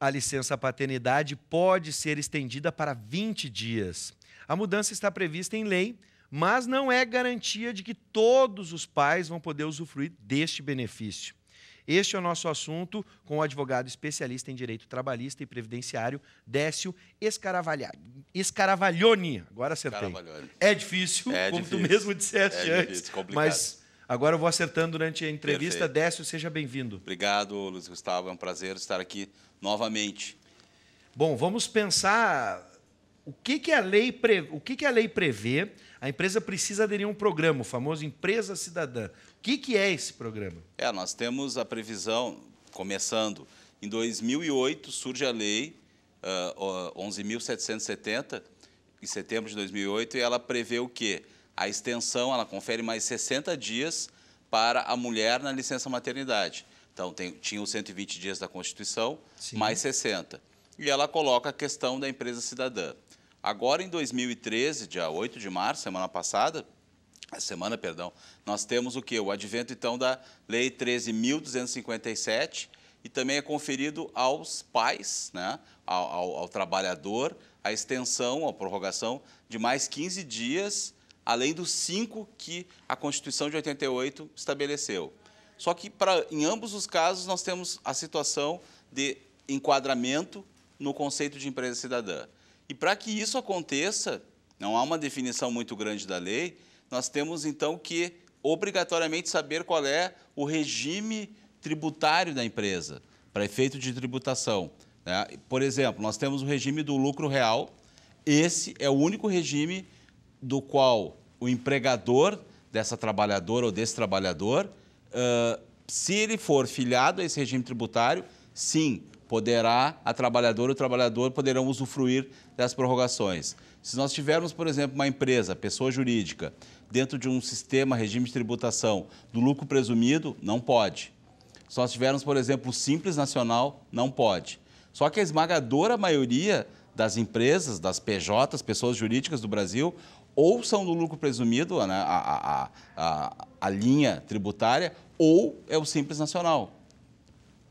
a licença paternidade pode ser estendida para 20 dias. A mudança está prevista em lei, mas não é garantia de que todos os pais vão poder usufruir deste benefício. Este é o nosso assunto com o advogado especialista em direito trabalhista e previdenciário, Décio Escaravaglioni. Agora acertei. É difícil, é como difícil. tu mesmo disseste é antes. Difícil, é mas agora eu vou acertando durante a entrevista. Perfeito. Décio, seja bem-vindo. Obrigado, Luiz Gustavo. É um prazer estar aqui novamente. Bom, vamos pensar o que, que a lei pre... o que, que a lei prevê. A empresa precisa aderir a um programa, o famoso empresa cidadã. O que, que é esse programa? É, nós temos a previsão começando em 2008 surge a lei uh, ah, 11.770 em setembro de 2008 e ela prevê o quê? A extensão, ela confere mais 60 dias para a mulher na licença maternidade. Então, tem, tinha os 120 dias da Constituição, Sim. mais 60. E ela coloca a questão da empresa cidadã. Agora, em 2013, dia 8 de março, semana passada, semana, perdão, nós temos o que? O advento, então, da Lei 13.257, e também é conferido aos pais, né, ao, ao, ao, trabalhador, a extensão, a prorrogação de mais 15 dias, além dos cinco que a Constituição de 88 estabeleceu. Só que, pra, em ambos os casos, nós temos a situação de enquadramento no conceito de empresa cidadã. E para que isso aconteça, não há uma definição muito grande da lei, nós temos então que obrigatoriamente saber qual é o regime tributário da empresa, para efeito de tributação. Né? Por exemplo, nós temos o regime do lucro real, esse é o único regime do qual o empregador dessa trabalhadora ou desse trabalhador ah, se ele for filiado a esse regime tributário, sim, poderá a trabalhadora e o trabalhador poderão usufruir das prorrogações. Se nós tivermos, por exemplo, uma empresa, pessoa jurídica, dentro de um sistema, regime de tributação do lucro presumido, não pode. Se nós tivermos, por exemplo, o Simples Nacional, não pode. Só que a esmagadora maioria das empresas, das PJs, pessoas jurídicas do Brasil, ou são do lucro presumido, né, a, a, a, a linha tributária, ou é o Simples Nacional.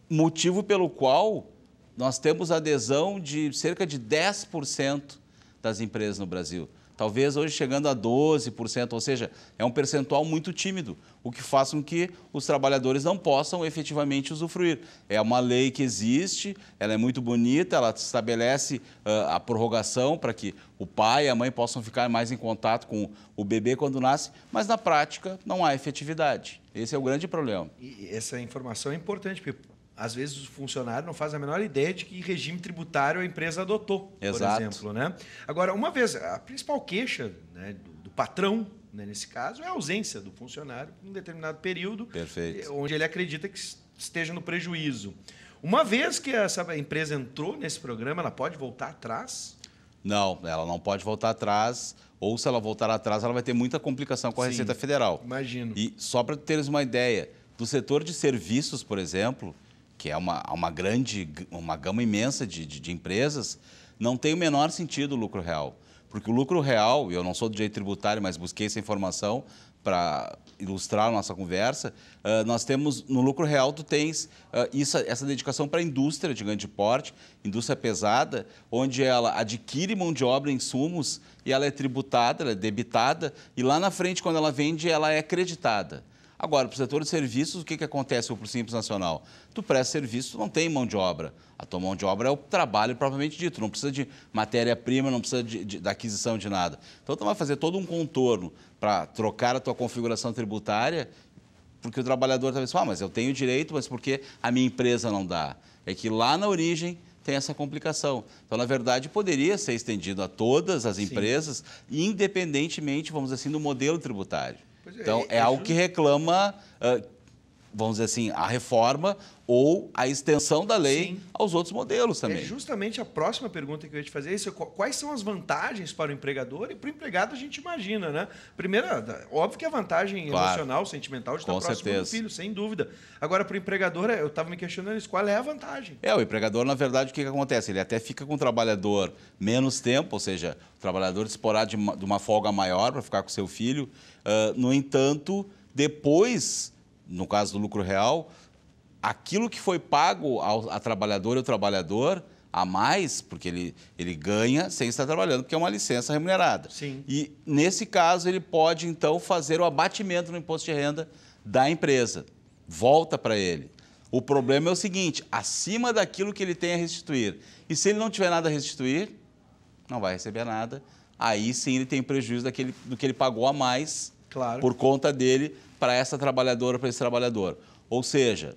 Motivo pelo qual nós temos adesão de cerca de 10% das empresas no Brasil talvez hoje chegando a 12%, ou seja, é um percentual muito tímido, o que faz com que os trabalhadores não possam efetivamente usufruir. É uma lei que existe, ela é muito bonita, ela estabelece uh, a prorrogação para que o pai e a mãe possam ficar mais em contato com o bebê quando nasce, mas na prática não há efetividade. Esse é o grande problema. E essa informação é importante, porque às vezes o funcionário não faz a menor ideia de que regime tributário a empresa adotou, Exato. por exemplo. Né? Agora, uma vez, a principal queixa né, do, do, patrão, né, nesse caso, é a ausência do funcionário em um determinado período, Perfeito. Eh, onde ele acredita que esteja no prejuízo. Uma vez que essa empresa entrou nesse programa, ela pode voltar atrás? Não, ela não pode voltar atrás ou se ela voltar atrás, ela vai ter muita complicação com a Sim, Receita Federal. Imagino. E só para teres uma ideia, do setor de serviços, por exemplo, que é uma, uma grande, uma gama imensa de, de, de empresas, não tem o menor sentido o lucro real. Porque o lucro real, e eu não sou do direito tributário, mas busquei essa informação para ilustrar a nossa conversa, nós temos, no lucro real, tu tens isso, essa dedicação para a indústria de grande porte, indústria pesada, onde ela adquire mão de obra, insumos, e ela é tributada, ela é debitada, e lá na frente, quando ela vende, ela é creditada. Agora, para o setor de serviços, o que, que acontece para o Simples Nacional? Tu presta serviço, tu não tem mão de obra. A tua mão de obra é o trabalho propriamente dito, não precisa de matéria-prima, não precisa de, de, da aquisição de nada. Então, tu vai fazer todo um contorno para trocar a tua configuração tributária, porque o trabalhador talvez fala, ah, mas eu tenho direito, mas porque a minha empresa não dá? É que lá na origem tem essa complicação. Então, na verdade, poderia ser estendido a todas as empresas, Sim. independentemente, vamos dizer assim, do modelo tributário. É, então, é, é algo que reclama uh, vamos dizer assim, a reforma ou a extensão da lei Sim. aos outros modelos é também. É justamente a próxima pergunta que eu ia te fazer. Isso, é quais são as vantagens para o empregador e para o empregado a gente imagina, né? Primeira, óbvio que a vantagem claro. emocional, sentimental de estar Com próximo certeza. do filho, sem dúvida. Agora, para o empregador, é, eu estava me questionando isso, qual é a vantagem? É, o empregador, na verdade, o que, que acontece? Ele até fica com o trabalhador menos tempo, ou seja, o trabalhador disporá de uma, de uma folga maior para ficar com seu filho. Uh, no entanto, depois no caso do lucro real, aquilo que foi pago ao, a trabalhadora e ao trabalhador a mais, porque ele, ele ganha sem estar trabalhando, porque é uma licença remunerada. Sim. E, nesse caso, ele pode, então, fazer o abatimento no imposto de renda da empresa. Volta para ele. O problema é o seguinte: acima daquilo que ele tem a restituir. E se ele não tiver nada a restituir, não vai receber nada. Aí sim ele tem prejuízo daquele, do que ele pagou a mais claro. por conta dele para essa trabalhadora, para esse trabalhador. Ou seja,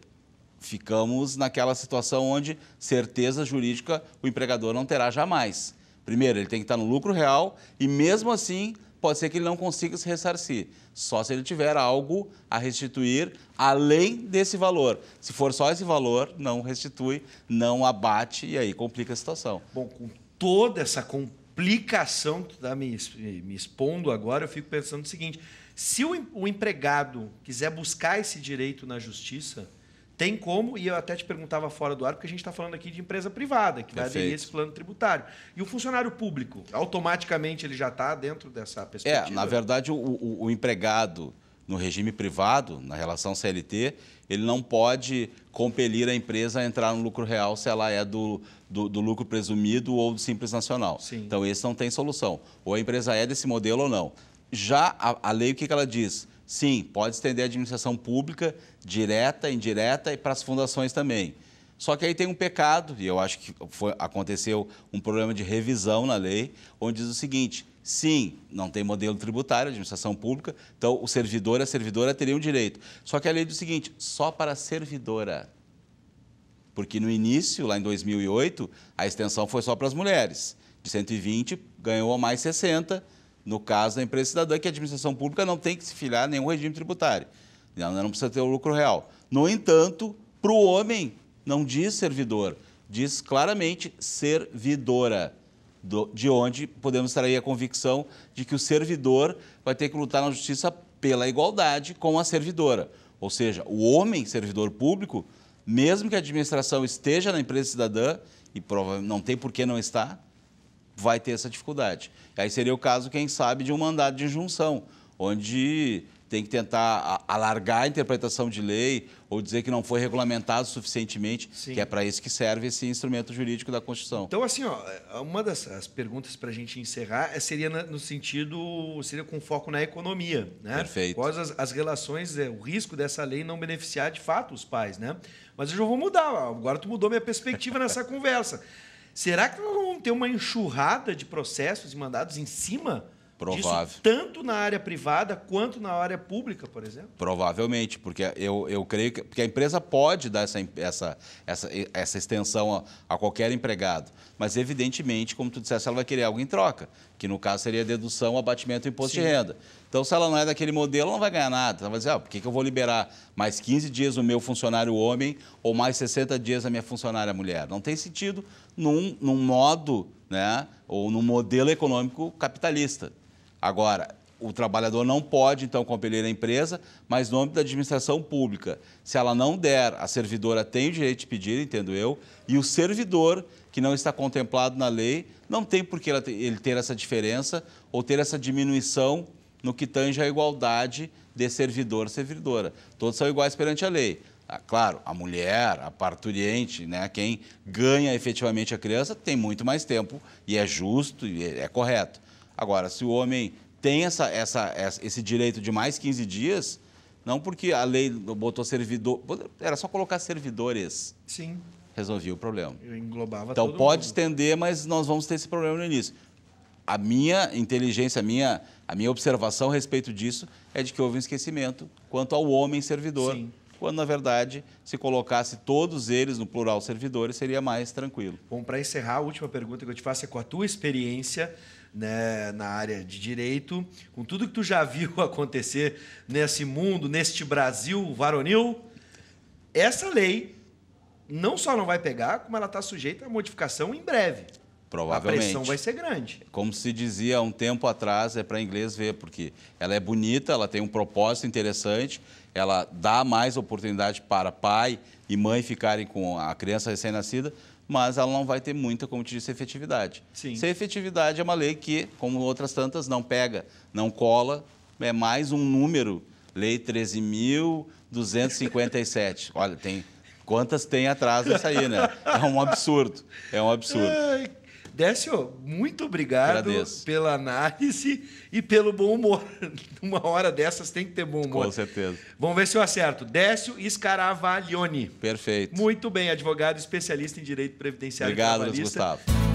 ficamos naquela situação onde certeza jurídica o empregador não terá jamais. Primeiro, ele tem que estar no lucro real e, mesmo assim, pode ser que ele não consiga se ressarcir, só se ele tiver algo a restituir além desse valor. Se for só esse valor, não restitui, não abate e aí complica a situação. Bom, com toda essa complicação que tu está me, me expondo agora, eu fico pensando o seguinte: se o, o empregado quiser buscar esse direito na justiça, tem como, e eu até te perguntava fora do ar, porque a gente está falando aqui de empresa privada, que vai Perfeito. aderir esse plano tributário. E o funcionário público, automaticamente ele já está dentro dessa é, perspectiva? É, na verdade, o, o, o, empregado no regime privado, na relação CLT, ele não pode compelir a empresa a entrar no lucro real se ela é do, do, do lucro presumido ou do simples nacional. Sim. Então, esse não tem solução. Ou a empresa é desse modelo ou não. Já a, a lei, o que, que ela diz? Sim, pode estender a administração pública, direta, indireta e para as fundações também. Só que aí tem um pecado, e eu acho que foi, aconteceu um problema de revisão na lei, onde diz o seguinte: sim, não tem modelo tributário, administração pública, então o servidor e a servidora teriam direito. Só que a lei diz o seguinte: só para a servidora. Porque no início, lá em 2008, a extensão foi só para as mulheres. De 120, ganhou a mais 60 no caso da empresa cidadã, que a administração pública não tem que se filiar a nenhum regime tributário. Ela não precisa ter o lucro real. No entanto, para o homem, não diz servidor, diz claramente servidora. de onde podemos aí a convicção de que o servidor vai ter que lutar na justiça pela igualdade com a servidora. Ou seja, o homem, servidor público, mesmo que a administração esteja na empresa cidadã, e não tem por que não estar, vai ter essa dificuldade. Aí seria o caso, quem sabe, de um mandado de injunção, onde tem que tentar alargar a interpretação de lei ou dizer que não foi regulamentado suficientemente, Sim. que é para isso que serve esse instrumento jurídico da Constituição. Então, assim, ó, é, uma das perguntas para a gente encerrar é, seria no sentido, seria com foco na economia, né? Perfeito. Quais as, as relações, é, o risco dessa lei não beneficiar de fato os pais, né? Mas eu já vou mudar, agora tu mudou minha perspectiva nessa conversa. Será que nós vamos ter uma enxurrada de processos e mandados em cima Provável. Disso, tanto na área privada quanto na área pública, por exemplo? Provavelmente, porque eu, eu creio que porque a empresa pode dar essa, essa, essa, essa extensão a, a qualquer empregado. Mas, evidentemente, como tu disseste, ela vai querer algo em troca, que no caso seria dedução, abatimento do imposto Sim. de renda. Então, se ela não é daquele modelo, não vai ganhar nada. Ela vai dizer, ah, por que, que eu vou liberar mais 15 dias o meu funcionário homem ou mais 60 dias a minha funcionária mulher? Não tem sentido num, num modo né, ou num modelo econômico capitalista. Agora, o trabalhador não pode, então, compelir a empresa, mas no nome da administração pública. Se ela não der, a servidora tem o direito de pedir, entendo eu, e o servidor, que não está contemplado na lei, não tem por que ele ter essa diferença ou ter essa diminuição no que tange à igualdade de servidor e servidora. Todos são iguais perante a lei. Ah, claro, a mulher, a parturiente, né, quem ganha efetivamente a criança, tem muito mais tempo e é justo e é, é correto. Agora, se o homem tem essa, essa, esse direito de mais 15 dias, não porque a lei botou servidor, era só colocar servidores. Sim. Resolvia o problema. Eu englobava Então pode mundo. estender, mas nós vamos ter esse problema no início. A minha inteligência, a minha, a minha observação a respeito disso é de que houve um esquecimento quanto ao homem servidor. Sim quando na verdade se colocasse todos eles no plural servidores seria mais tranquilo. Bom, para encerrar, a última pergunta que eu te faço é com a tua experiência né, na área de direito, com tudo que tu já viu acontecer nesse mundo, neste Brasil varonil, essa lei não só não vai pegar, como ela está sujeita a modificação em breve. Provavelmente. A pressão vai ser grande. Como se dizia há um tempo atrás, é para inglês ver, porque ela é bonita, ela tem um propósito interessante, ela dá mais oportunidade para pai e mãe ficarem com a criança recém-nascida, mas ela não vai ter muita, como te disse, efetividade. Sim. Se a efetividade é uma lei que, como outras tantas, não pega, não cola, é mais um número, lei 13.257. Olha, tem quantas tem atrás dessa aí, né? É um absurdo, é um absurdo. Ai, Décio, muito obrigado Agradeço. pela análise e pelo bom humor. Uma hora dessas tem que ter bom humor. Com certeza. Vamos ver se eu acerto. Décio Scaravaglione. Perfeito. Muito bem, advogado especialista em direito previdenciário obrigado, Luiz Gustavo.